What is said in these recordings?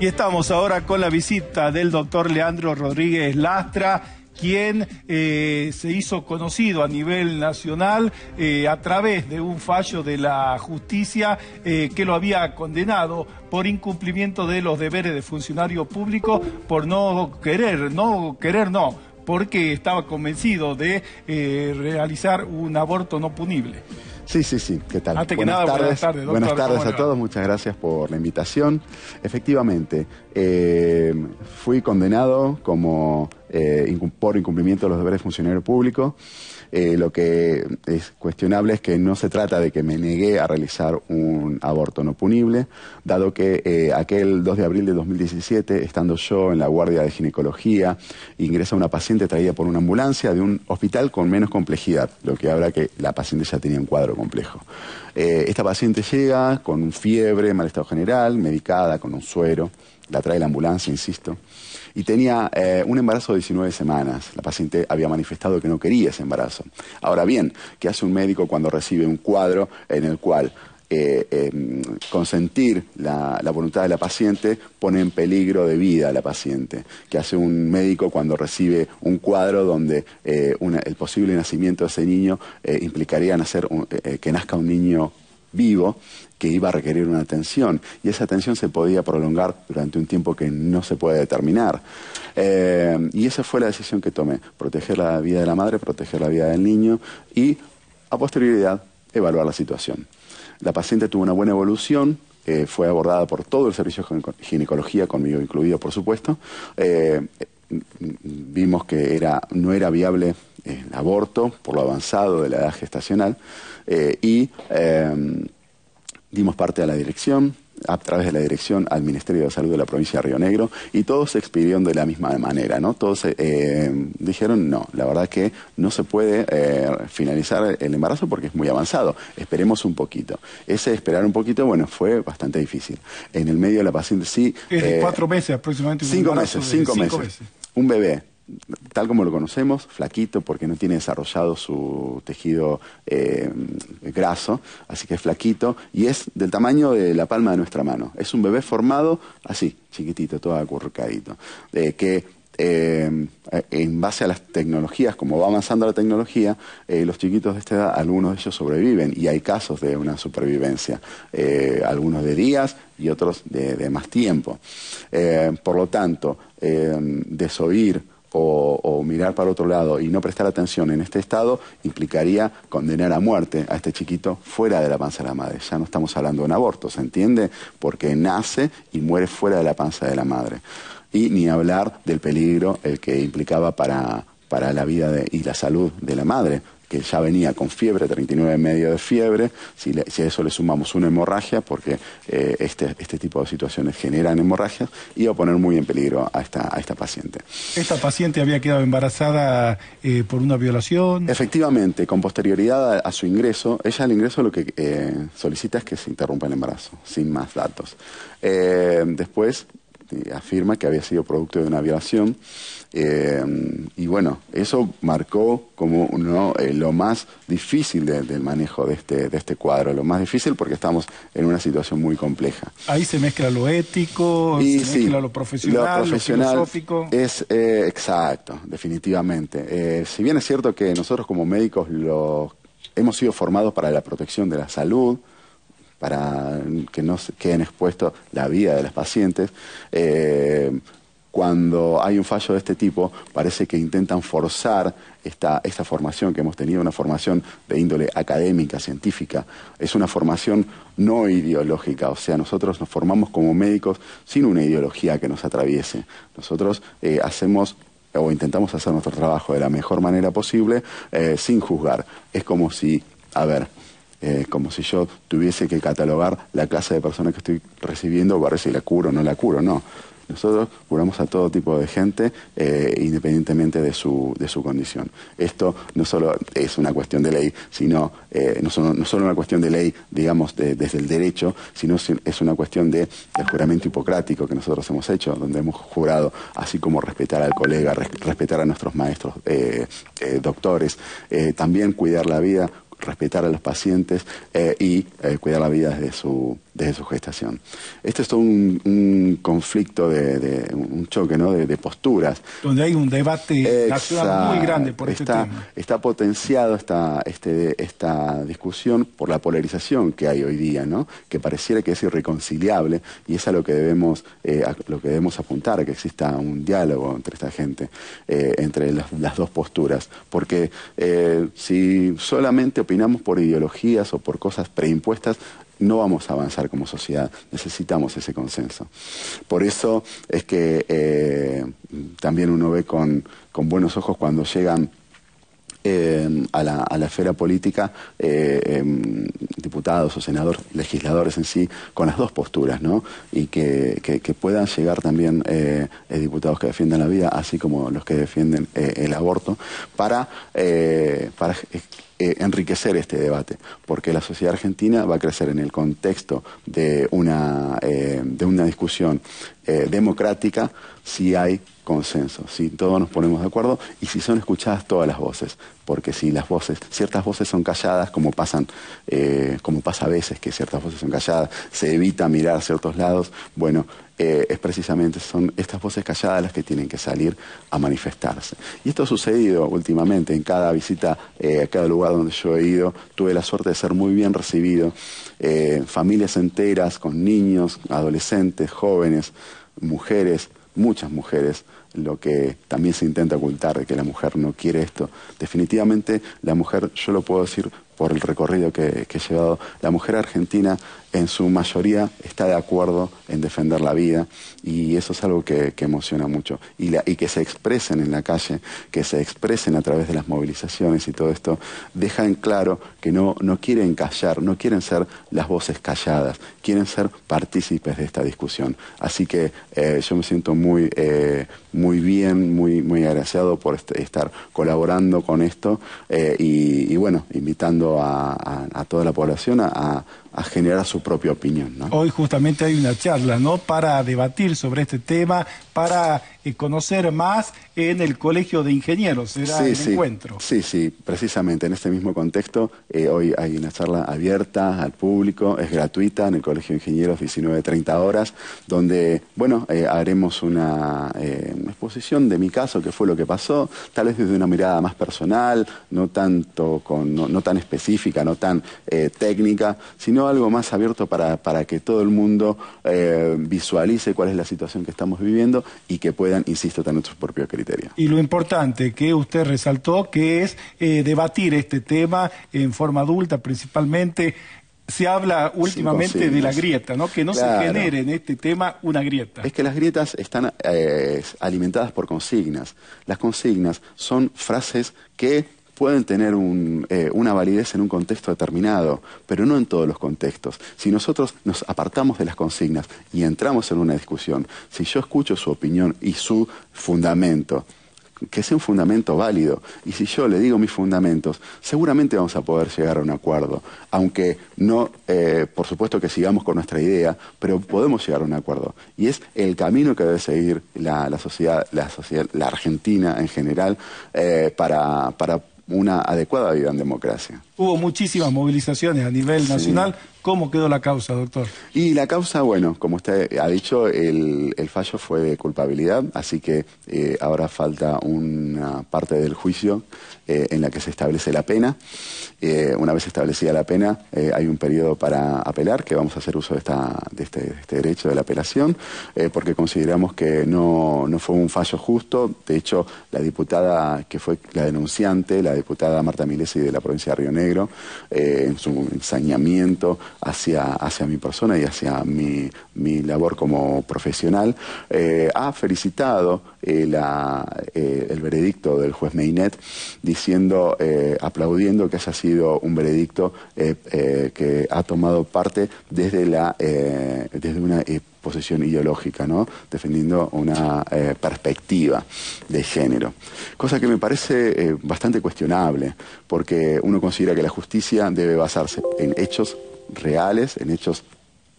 Y estamos ahora con la visita del doctor Leandro Rodríguez Lastra quien eh, se hizo conocido a nivel nacional eh, a través de un fallo de la justicia eh, que lo había condenado por incumplimiento de los deberes de funcionario público por no querer, no querer no, porque estaba convencido de realizar un aborto no punible. Sí, sí, sí. ¿Qué tal? Antes buenas, que nada, tardes. buenas tardes. buenas tardes a todos. Muchas gracias por la invitación. Efectivamente, eh, fui condenado como eh, por incumplimiento de los deberes de funcionario público. Eh, lo que es cuestionable es que no se trata de que me negué a realizar un aborto no punible, dado que eh, aquel 2 de abril de 2017, estando yo en la guardia de ginecología, ingresa una paciente traída por una ambulancia de un hospital con menos complejidad, lo que habla que la paciente ya tenía un cuadro complejo. esta paciente llega con fiebre, mal estado general, medicada, con un suero la trae la ambulancia, insisto, y tenía eh, un embarazo de 19 semanas. La paciente había manifestado que no quería ese embarazo. Ahora bien, ¿qué hace un médico cuando recibe un cuadro en el cual eh, em, consentir la, voluntad de la paciente pone en peligro de vida a la paciente. ¿Qué hace un médico cuando recibe un cuadro donde eh, el posible nacimiento de ese niño implicaría que nazca un niño vivo que iba a requerir una atención y esa atención se podía prolongar durante un tiempo que no se puede determinar. Eh, y esa fue la decisión que tomé, proteger la vida de la madre, proteger la vida del niño y a posterioridad evaluar la situación. La paciente tuvo una buena evolución, eh, fue abordada por todo el servicio de ginecología, conmigo incluido por supuesto. Eh, vimos que era, no era viable el aborto por lo avanzado de la edad gestacional eh, y eh, dimos parte a la dirección a través de la dirección al Ministerio de Salud de la provincia de Río Negro y todos se expidieron de la misma manera, ¿no? Todos eh, dijeron, no, la verdad que no se puede finalizar el embarazo porque es muy avanzado, esperemos un poquito. Ese esperar un poquito, bueno, fue bastante difícil. En el medio de la paciente sí... cuatro meses aproximadamente. Cinco meses, cinco, meses. Un bebé tal como lo conocemos, flaquito porque no tiene desarrollado su tejido eh, graso, así que es flaquito y es del tamaño de la palma de nuestra mano. Es un bebé formado así, chiquitito, todo acurrucadito, eh, que eh, en base a las tecnologías, como va avanzando la tecnología, los chiquitos de esta edad, algunos de ellos sobreviven y hay casos de una supervivencia, algunos de días y otros de, de más tiempo. por lo tanto, desoír o, mirar para otro lado y no prestar atención en este estado implicaría condenar a muerte a este chiquito fuera de la panza de la madre. Ya no estamos hablando de un aborto, ¿se entiende? Porque nace y muere fuera de la panza de la madre. Y ni hablar del peligro el que implicaba para, para la vida y la salud de la madre que ya venía con fiebre, 39 y medio de fiebre, si, a eso le sumamos una hemorragia, porque eh, este, este tipo de situaciones generan hemorragias, iba a poner muy en peligro a esta, paciente. ¿Esta paciente había quedado embarazada eh, por una violación? Efectivamente, con posterioridad a, su ingreso, ella al ingreso lo que eh, solicita es que se interrumpa el embarazo, sin más datos. después afirma que había sido producto de una violación eh, y bueno, eso marcó como uno, eh, lo más difícil del manejo de este, de este cuadro, lo más difícil porque estamos en una situación muy compleja. Ahí se mezcla lo ético, y, se mezcla lo profesional, lo, filosófico. Es eh, exacto, definitivamente. si bien es cierto que nosotros como médicos lo, hemos sido formados para la protección de la salud, para que no queden expuestos la vida de los pacientes cuando hay un fallo de este tipo, parece que intentan forzar esta, formación que hemos tenido, una formación de índole académica, científica. Es una formación no ideológica, o sea, nosotros nos formamos como médicos sin una ideología que nos atraviese. Nosotros eh, hacemos o intentamos hacer nuestro trabajo de la mejor manera posible eh, sin juzgar. Es como si, a ver, eh, como si yo tuviese que catalogar la clase de personas que estoy recibiendo para ver si la curo o no la curo, no nosotros juramos a todo tipo de gente eh, independientemente de su, de su condición. Esto no solo es una cuestión de ley, sino eh, no, solo, no una cuestión de ley, digamos, desde el derecho, sino es una cuestión de, del juramento hipocrático que nosotros hemos hecho, donde hemos jurado, así como respetar al colega, respetar a nuestros maestros, eh, doctores, también cuidar la vida, respetar a los pacientes y cuidar la vida desde su de su gestación. Este es un, conflicto, de, un choque ¿no? de, posturas. Donde hay un debate nacional muy grande por este está, este tema. Está potenciado esta, este, esta discusión por la polarización que hay hoy día, ¿no? que pareciera que es irreconciliable y es a lo que debemos, eh, lo que debemos apuntar, que exista un diálogo entre esta gente, eh, entre las, dos posturas. Porque eh, si solamente opinamos por ideologías o por cosas preimpuestas, no vamos a avanzar como sociedad. Necesitamos ese consenso. Por eso es que eh, también uno ve con, buenos ojos cuando llegan eh, a, la, esfera política eh, em, diputados o senadores, legisladores en sí, con las dos posturas, ¿no? Y que, puedan llegar también diputados que defiendan la vida, así como los que defienden el aborto, para eh, enriquecer este debate, porque la sociedad argentina va a crecer en el contexto de una, eh, de una discusión eh, democrática si hay consenso, si todos nos ponemos de acuerdo y si son escuchadas todas las voces, porque si las voces, ciertas voces son calladas, como pasan, como pasa a veces que ciertas voces son calladas, se evita mirar ciertos lados, bueno, eh, es precisamente son estas voces calladas las que tienen que salir a manifestarse. Y esto ha sucedido últimamente en cada visita, eh, a cada lugar donde yo he ido. Tuve la suerte de ser muy bien recibido. Eh, familias enteras con niños, adolescentes, jóvenes, mujeres, muchas mujeres, lo que también se intenta ocultar de que la mujer no quiere esto. Definitivamente la mujer, yo lo puedo decir, por el recorrido que, he llevado. La mujer argentina en su mayoría está de acuerdo en defender la vida y eso es algo que, emociona mucho. Y, que se expresen en la calle, que se expresen a través de las movilizaciones y todo esto, deja en claro que no, no quieren callar, no quieren ser las voces calladas, quieren ser partícipes de esta discusión. Así que eh, yo me siento muy, eh, muy bien, muy, muy por estar colaborando con esto eh, y bueno, invitando a, toda la población a, a generar su propia opinión. Hoy justamente hay una charla, ¿no? Para debatir sobre este tema, para eh, conocer más en el Colegio de Ingenieros, será sí, sí, encuentro. Sí, sí, precisamente en este mismo contexto, eh, hoy hay una charla abierta al público, es gratuita en el Colegio de Ingenieros, 19.30 horas, donde, bueno, eh, haremos una, exposición de mi caso, qué fue lo que pasó, tal vez desde una mirada más personal, no tanto con, no, no tan específica, no tan técnica, sino algo más abierto para, que todo el mundo eh, visualice cuál es la situación que estamos viviendo y que puedan, insisto, tener sus propios criterios. Y lo importante que usted resaltó, que es eh, debatir este tema en forma adulta principalmente, se habla últimamente de la grieta, ¿no? Que no se genere en este tema una grieta. Es que las grietas están eh, alimentadas por consignas. Las consignas son frases que pueden tener eh, una validez en un contexto determinado, pero no en todos los contextos. Si nosotros nos apartamos de las consignas y entramos en una discusión, si yo escucho su opinión y su fundamento, que sea un fundamento válido. Y si yo le digo mis fundamentos, seguramente vamos a poder llegar a un acuerdo. Aunque no, eh, por supuesto que sigamos con nuestra idea, pero podemos llegar a un acuerdo. Y es el camino que debe seguir la, sociedad, la sociedad, la Argentina en general, eh, para, para una adecuada vida en democracia. Hubo muchísimas movilizaciones a nivel nacional. ¿Cómo quedó la causa, doctor? Y la causa, bueno, como usted ha dicho, el, fallo fue de culpabilidad, así que eh, ahora falta una parte del juicio eh, en la que se establece la pena. Eh, una vez establecida la pena, hay un periodo para apelar, que vamos a hacer uso de, esta, este, este, derecho de la apelación, porque consideramos que no, no fue un fallo justo. De hecho, la diputada que fue la denunciante, la diputada Marta Milesi de la provincia de Río Negro, en su ensañamiento, hacia, hacia mi persona y hacia mi, labor como profesional, eh, ha felicitado eh, eh, el veredicto del juez Meinet, diciendo, aplaudiendo que haya sido un veredicto que ha tomado parte desde, la, desde una posición ideológica, ¿no? defendiendo una perspectiva de género. Cosa que me parece bastante cuestionable, porque uno considera que la justicia debe basarse en hechos reales, en hechos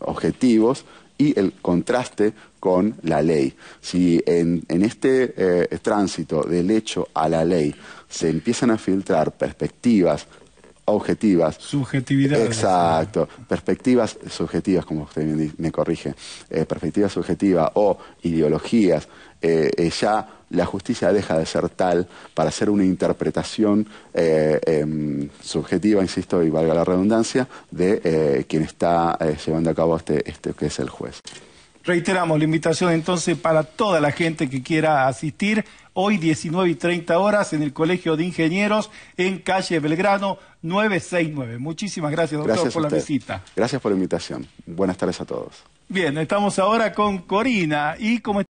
objetivos y el contraste con la ley. Si en, este eh, tránsito del hecho a la ley se empiezan a filtrar perspectivas objetivas. Subjetividad. Exacto. Perspectivas subjetivas, como usted me, corrige. Eh, perspectivas subjetivas o ideologías. Eh, eh, ya la justicia deja de ser tal para hacer una interpretación em, subjetiva, insisto, y valga la redundancia, de quien está llevando a cabo este, este que es el juez. Reiteramos la invitación entonces para toda la gente que quiera asistir hoy 19 y 30 horas en el Colegio de Ingenieros en calle Belgrano 969. Muchísimas gracias, doctor, por la visita. Gracias por la invitación. Buenas tardes a todos. Bien, estamos ahora con Corina y como